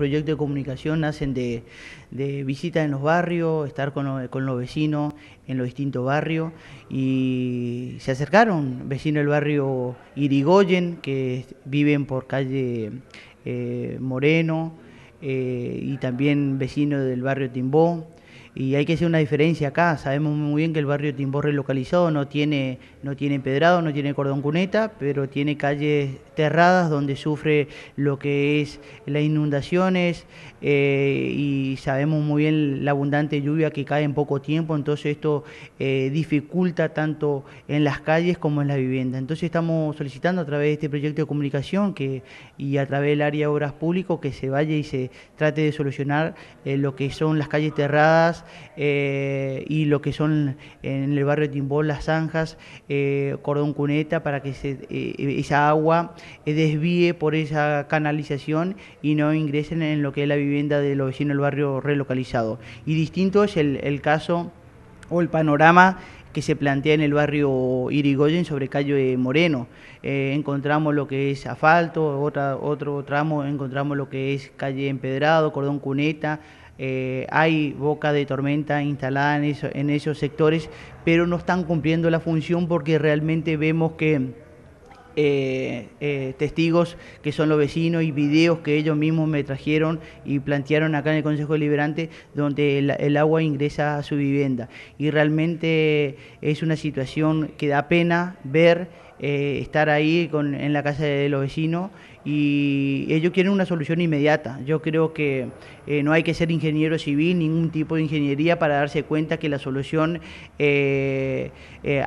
proyectos de comunicación hacen de, visitas en los barrios, estar con, los vecinos en los distintos barrios y se acercaron vecinos del barrio Irigoyen que viven por calle eh, Moreno eh, y también vecinos del barrio Timbó. Y hay que hacer una diferencia acá. Sabemos muy bien que el barrio Timbó relocalizado no tiene, no tiene empedrado, no tiene cordón cuneta, pero tiene calles donde sufre lo que es las inundaciones eh, y sabemos muy bien la abundante lluvia que cae en poco tiempo, entonces esto eh, dificulta tanto en las calles como en la vivienda. Entonces estamos solicitando a través de este proyecto de comunicación que, y a través del área de obras públicos que se vaya y se trate de solucionar eh, lo que son las calles terradas y lo que son en el barrio de las zanjas, cordón cuneta, para que se, esa agua eh, desvíe por esa canalización y no ingresen en lo que es la vivienda de los vecinos del barrio relocalizado. Y distinto es el, caso o el panorama que se plantea en el barrio Irigoyen sobre calle Moreno. Eh, encontramos lo que es asfalto, otra, otro tramo, encontramos lo que es calle Empedrado, Cordón Cuneta. Eh, hay boca de tormenta instalada en, en esos sectores, pero no están cumpliendo la función porque realmente vemos que eh, eh, testigos que son los vecinos y videos que ellos mismos me trajeron y plantearon acá en el Consejo Liberante donde el, agua ingresa a su vivienda. Y realmente es una situación que da pena ver eh, estar ahí en la casa de los vecinos y ellos quieren una solución inmediata. Yo creo que eh, no hay que ser ingeniero civil, ningún tipo de ingeniería para darse cuenta que la solución eh,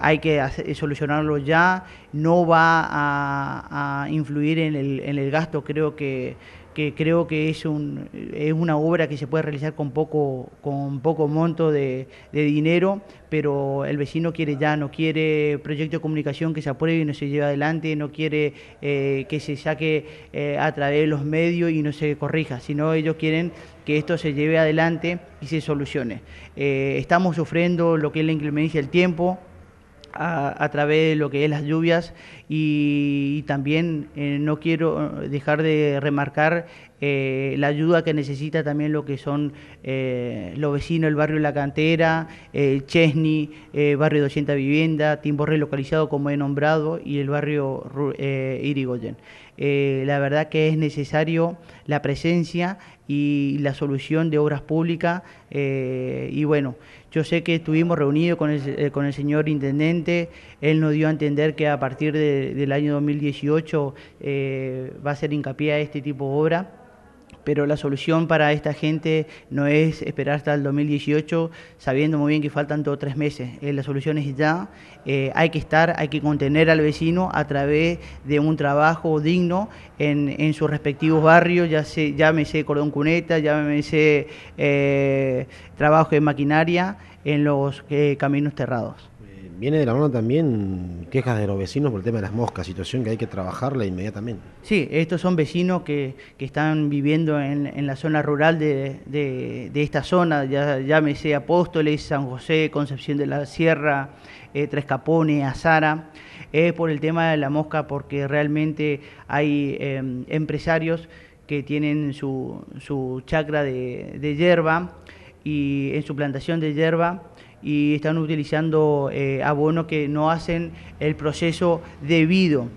hay que solucionarlo ya, no va a, influir en el, en el gasto. Creo que que creo que es, un, es una obra que se puede realizar con poco, con poco monto de, dinero, pero el vecino quiere ya, no quiere proyecto de comunicación que se apruebe y no se lleve adelante, no quiere eh, que se saque eh, a través de los medios y no se corrija, sino ellos quieren que esto se lleve adelante y se solucione. Eh, estamos sufriendo lo que es la inclemencia del tiempo, a, través de lo que es las lluvias y, también eh, no quiero eh, dejar de remarcar eh, la ayuda que necesita también lo que son eh, los vecinos, el barrio La Cantera, Chesney, eh, barrio 200 Vivienda, Timbo relocalizado como he nombrado y el barrio Irigoyen. la verdad que es necesario la presencia y la solución de obras públicas y bueno, yo sé que estuvimos reunidos con el, señor intendente, él nos dio a entender que a partir del año 2018 va a ser hincapié a este tipo de obra pero la solución para esta gente no es esperar hasta el 2018, sabiendo muy bien que faltan todos tres meses. Eh, la solución es ya, eh, hay que estar, hay que contener al vecino a través de un trabajo digno en, sus respectivos barrios, ya sé, llámese cordón cuneta, llámese eh, trabajo de maquinaria en los eh, caminos cerrados. Viene de la mano también quejas de los vecinos por el tema de las moscas, situación que hay que trabajarla inmediatamente. Sí, estos son vecinos que, están viviendo en, la zona rural de, esta zona, ya, llámese Apóstoles, San José, Concepción de la Sierra, eh, Tres Capones, Azara, Es por el tema de la mosca, porque realmente hay em, empresarios que tienen su, chacra de, de hierba y en su plantación de hierba y están utilizando eh, abonos que no hacen el proceso debido.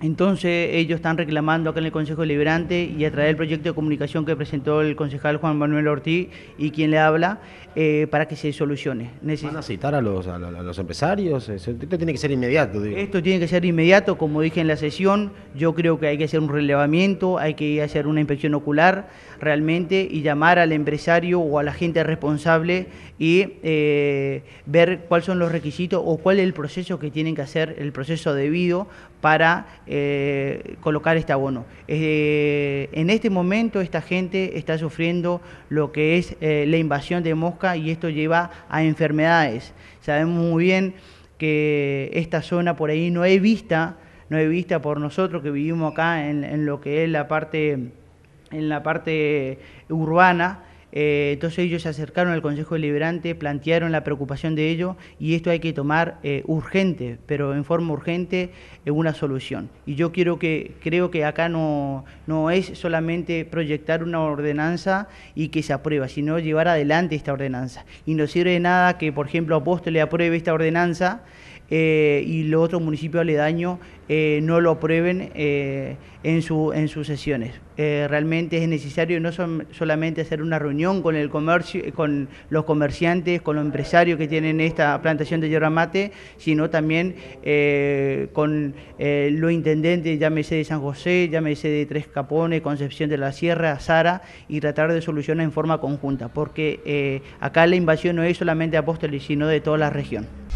Entonces ellos están reclamando acá en el Consejo Deliberante y a través del proyecto de comunicación que presentó el concejal Juan Manuel Ortiz y quien le habla eh, para que se solucione. ¿Van a citar a los, a los empresarios? Esto tiene que ser inmediato. Esto tiene que ser inmediato, como dije en la sesión, yo creo que hay que hacer un relevamiento, hay que hacer una inspección ocular realmente y llamar al empresario o a la gente responsable y eh, ver cuáles son los requisitos o cuál es el proceso que tienen que hacer, el proceso debido para eh, colocar este abono. en este momento esta gente está sufriendo lo que es eh, la invasión de mosca y esto lleva a enfermedades. Sabemos muy bien que esta zona por ahí no es vista, no es vista por nosotros que vivimos acá en, en lo que es la parte, en la parte urbana, eh, entonces ellos se acercaron al Consejo Deliberante, plantearon la preocupación de ellos y esto hay que tomar eh, urgente, pero en forma urgente, eh, una solución. Y yo quiero que, creo que acá no, no es solamente proyectar una ordenanza y que se aprueba, sino llevar adelante esta ordenanza. Y no sirve de nada que, por ejemplo, Apóstol le apruebe esta ordenanza eh, y los otros municipios aledaños eh, no lo aprueben eh, en, sus sesiones. realmente es necesario no solamente hacer una reunión con con los comerciantes, con los empresarios que tienen esta plantación de yerba mate, sino también con los intendentes, llámese de San José, llámese de Tres Capones, Concepción de la Sierra, Sara, y tratar de solucionar en forma conjunta, porque acá la invasión no es solamente de Apóstoles, sino de toda la región.